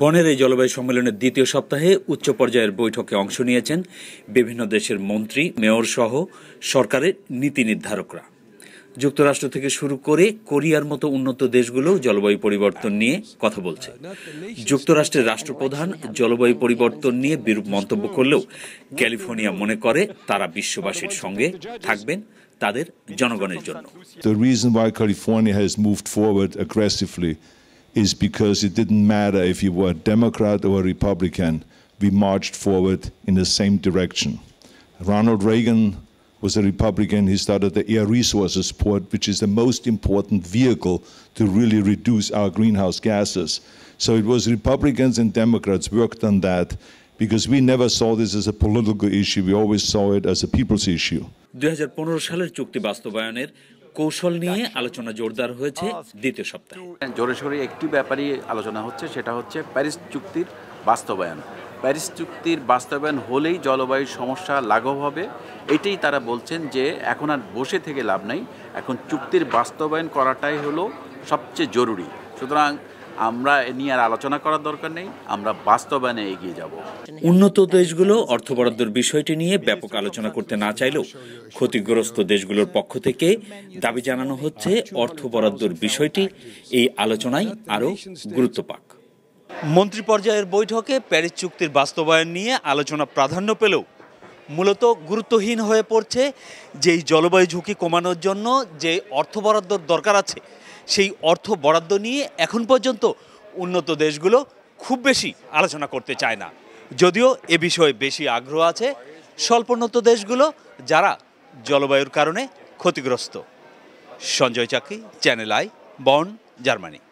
বনের এই জলবায়ু সম্মেলনের দ্বিতীয় সপ্তাহে উচ্চ পর্যায়ের বৈঠকে অংশ নিয়েছেন বিভিন্ন দেশের মন্ত্রী মেয়র সহ সরকারের নীতি নির্ধারকরা যুক্তরাষ্ট্র থেকে শুরু করে কোরিয়ার মতো উন্নত দেশগুলো জলবায়ু পরিবর্তন নিয়ে কথা বলছে যুক্তরাষ্ট্রের রাষ্ট্রপ্রধান জলবায়ু পরিবর্তন নিয়ে বিরূপ মন্তব্য করলেও ক্যালিফোর্নিয়া মনে করে তারা বিশ্ববাসীর সঙ্গে থাকবেন তাদের জনগণের জন্য The reason why California has moved forward aggressively is because it didn't matter if you were a Democrat or a Republican, we marched forward in the same direction. Ronald Reagan was a Republican. He started the Air Resources Board, which is the most important vehicle to really reduce our greenhouse gases. So it was Republicans and Democrats worked on that because we never saw this as a political issue. We always saw it as a people's issue. 2015 সালের চুক্তি বাস্তবায়নের কৌশল নিয়ে আলোচনা জোরদার হয়েছে দ্বিতীয় সপ্তাহে হ্যাঁ, জোরে সরে একটি ব্যাপারই আলোচনা হচ্ছে সেটা হচ্ছে প্যারিস চুক্তির বাস্তবায়ন প্যারিস চুক্তির বাস্তবায়ন হলেই জলবায়ুর সমস্যা লাঘব হবে এটাই তারা বলছেন যে এখন আর বসে থেকে লাভ নাই এখন চুক্তির বাস্তবায়ন করাটাই হলো সবচেয়ে জরুরি সুতরাং আমরা এ নিয়ে আর আলোচনা করার দরকার নেই আমরা বাস্তবায়নে এগিয়ে যাব উন্নত দেশগুলো অর্থ বরাদ্দর বিষয়টি নিয়ে ব্যাপক আলোচনা করতে না চাইলেও ক্ষতিগ্রস্ত দেশগুলোর পক্ষ থেকে দাবি জানানো হচ্ছে অর্থ বরাদ্দর বিষয়টি এই আলোচনায় আরও গুরুত্ব পাক মন্ত্রী পর্যায়ের বৈঠকে প্যারিস চুক্তির বাস্তবায়ন নিয়ে আলোচনা প্রাধান্য পেলেও মূলত গুরুত্বহীন হয়ে পড়ছে যেই জলবায়ু ঝুঁকি কমানোর জন্য যে অর্থ বরাদ্দর দরকার আছে সেই অর্থ বরাদ্দ নিয়ে এখন পর্যন্ত উন্নত দেশগুলো খুব বেশি আলোচনা করতে চায় না যদিও এ বিষয়ে বেশি আগ্রহ আছে স্বল্পোন্নত দেশগুলো যারা জলবায়ুর কারণে ক্ষতিগ্রস্ত সঞ্জয় চাকরি চ্যানেল আই বন জার্মানি